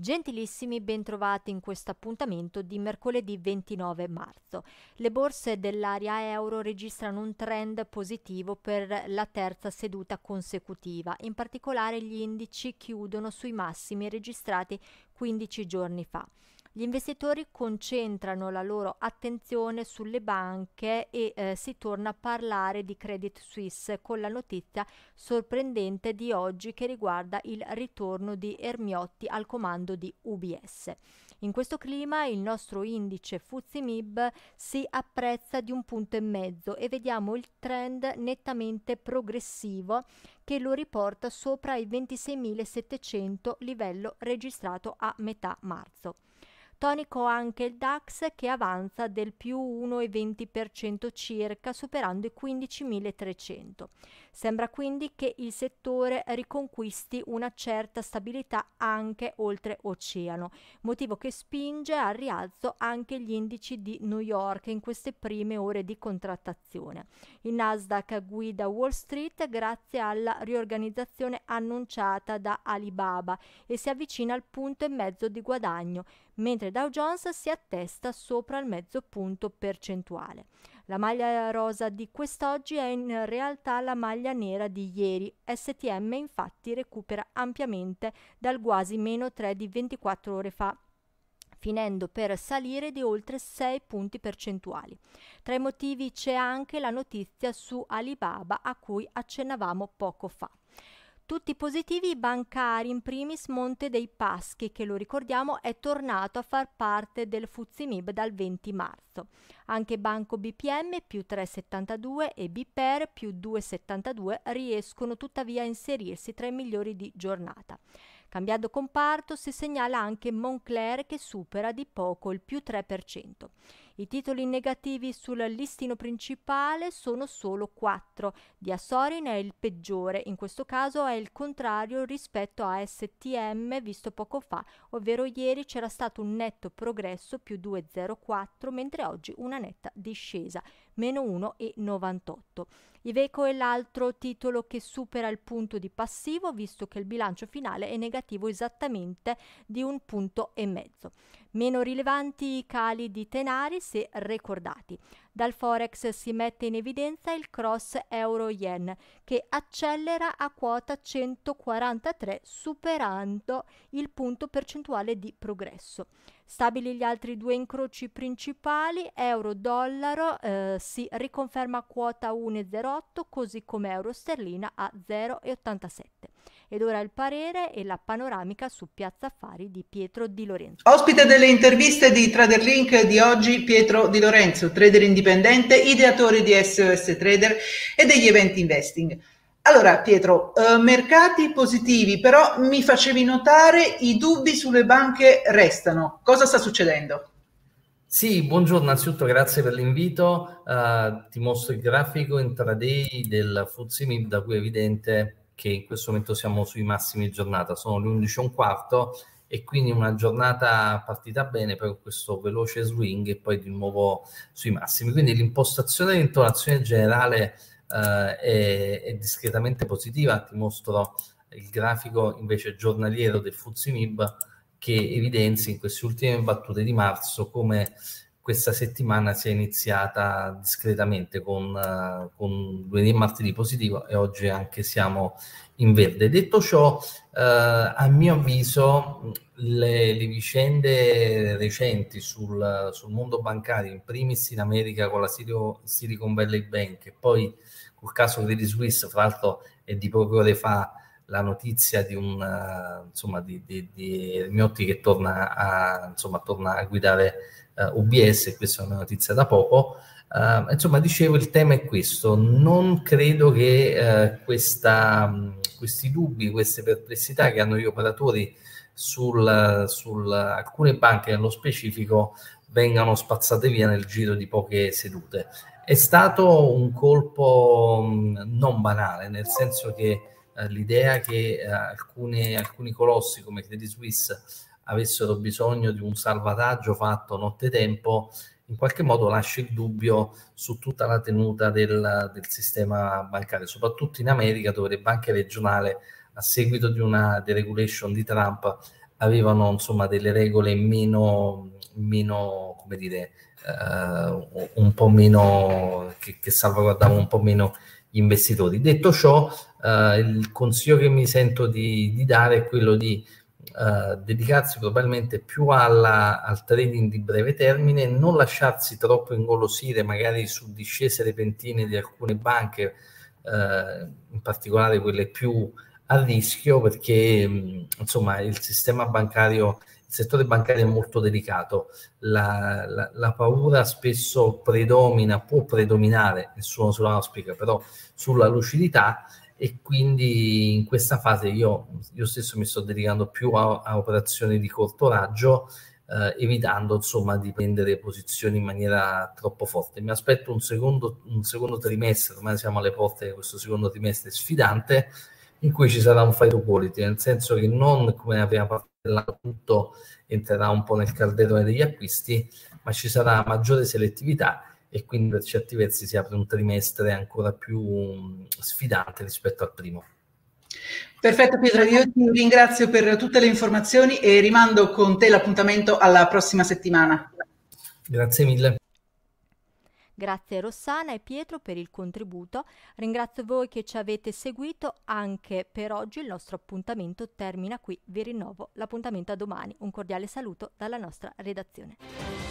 Gentilissimi, bentrovati in questo appuntamento di mercoledì 29 marzo. Le borse dell'area euro registrano un trend positivo per la terza seduta consecutiva. In particolare gli indici chiudono sui massimi registrati 15 giorni fa. Gli investitori concentrano la loro attenzione sulle banche e eh, si torna a parlare di Credit Suisse con la notizia sorprendente di oggi che riguarda il ritorno di Ermiotti al comando di UBS. In questo clima il nostro indice Fuzzi Mib si apprezza di un punto e mezzo e vediamo il trend nettamente progressivo che lo riporta sopra i 26.700 livello registrato a metà marzo. Tonico anche il DAX che avanza del più 1,20% circa superando i 15.300. Sembra quindi che il settore riconquisti una certa stabilità anche oltre oceano, motivo che spinge al rialzo anche gli indici di New York in queste prime ore di contrattazione. Il Nasdaq guida Wall Street grazie alla riorganizzazione annunciata da Alibaba e si avvicina al punto e mezzo di guadagno, mentre Dow Jones si attesta sopra il mezzo punto percentuale. La maglia rosa di quest'oggi è in realtà la maglia nera di ieri. STM infatti recupera ampiamente dal quasi meno 3 di 24 ore fa finendo per salire di oltre 6 punti percentuali. Tra i motivi c'è anche la notizia su Alibaba a cui accennavamo poco fa. Tutti positivi bancari, in primis Monte dei Paschi, che lo ricordiamo è tornato a far parte del Fuzimib dal 20 marzo. Anche Banco BPM più 3,72 e Biper più 2,72 riescono tuttavia a inserirsi tra i migliori di giornata. Cambiando comparto si segnala anche Moncler che supera di poco il più 3%. I titoli negativi sul listino principale sono solo 4. Di Assorin è il peggiore, in questo caso è il contrario rispetto a STM visto poco fa, ovvero ieri c'era stato un netto progresso più 2,04 mentre oggi una netta discesa meno 1,98. Iveco è l'altro titolo che supera il punto di passivo, visto che il bilancio finale è negativo esattamente di un punto e mezzo. Meno rilevanti i cali di Tenaris e Recordati. Dal forex si mette in evidenza il cross euro-yen che accelera a quota 143 superando il punto percentuale di progresso. Stabili gli altri due incroci principali, euro-dollaro eh, si riconferma a quota 1,08 così come euro-sterlina a 0,87. Ed ora il parere e la panoramica su Piazza Affari di Pietro Di Lorenzo. Ospite delle interviste di Trader Link di oggi Pietro Di Lorenzo, trader indipendente, ideatore di SOS Trader e degli eventi investing. Allora Pietro, eh, mercati positivi, però mi facevi notare i dubbi sulle banche restano. Cosa sta succedendo? Sì, buongiorno, innanzitutto grazie per l'invito. Uh, ti mostro il grafico intraday del Fuzzi da cui è evidente che in questo momento siamo sui massimi giornata, sono le 11 e un quarto e quindi una giornata partita bene, poi con questo veloce swing e poi di nuovo sui massimi. Quindi l'impostazione di intonazione generale eh, è, è, discretamente positiva, ti mostro il grafico invece giornaliero del Fuzimib che evidenzia in queste ultime battute di marzo come questa settimana si è iniziata discretamente con, eh, con lunedì e martedì positivo e oggi anche siamo in verde. Detto ciò, eh, a mio avviso le, le vicende recenti sul, sul, mondo bancario, in primis in America con la Silicon Valley Bank e poi col caso Credit Suisse, fra l'altro è di poche ore fa la notizia di un uh, insomma di, di, di Miotti che torna a, insomma, torna a guidare eh, UBS, questa è una notizia da poco. Eh, insomma, dicevo, il tema è questo. Non credo che eh, questa, questi dubbi, queste perplessità che hanno gli operatori su alcune banche nello specifico vengano spazzate via nel giro di poche sedute. È stato un colpo non banale, nel senso che eh, l'idea che eh, alcune, alcuni colossi come Credit Suisse avessero bisogno di un salvataggio fatto nottetempo, in qualche modo lascia il dubbio su tutta la tenuta del, del sistema bancario, soprattutto in America dove le banche regionali a seguito di una deregulation di Trump avevano insomma delle regole meno, meno come dire, eh, un po' meno, che, che salvaguardavano un po' meno gli investitori. Detto ciò, eh, il consiglio che mi sento di, di dare è quello di eh, dedicarsi probabilmente più alla, al trading di breve termine, non lasciarsi troppo ingolosire magari su discese repentine di alcune banche, eh, in particolare quelle più a rischio, perché mm, insomma il sistema bancario il settore bancario è molto delicato, la, la, la, paura spesso predomina, può predominare, nessuno se lo auspica, però sulla lucidità e quindi in questa fase io, io stesso mi sto dedicando più a, a operazioni di corto raggio eh, evitando insomma di prendere posizioni in maniera troppo forte. Mi aspetto un secondo, un secondo trimestre, ormai siamo alle porte di questo secondo trimestre sfidante, in cui ci sarà un fight of quality, nel senso che non come nella parlato tutto entrerà un po' nel calderone degli acquisti, ma ci sarà maggiore selettività e quindi per certi versi si apre un trimestre ancora più mm, sfidante rispetto al primo. Perfetto Pietro, io ti ringrazio per tutte le informazioni e rimando con te l'appuntamento alla prossima settimana. Grazie mille. Grazie Rossana e Pietro per il contributo. Ringrazio voi che ci avete seguito. Anche per oggi il nostro appuntamento termina qui. Vi rinnovo l'appuntamento a domani. Un cordiale saluto dalla nostra redazione.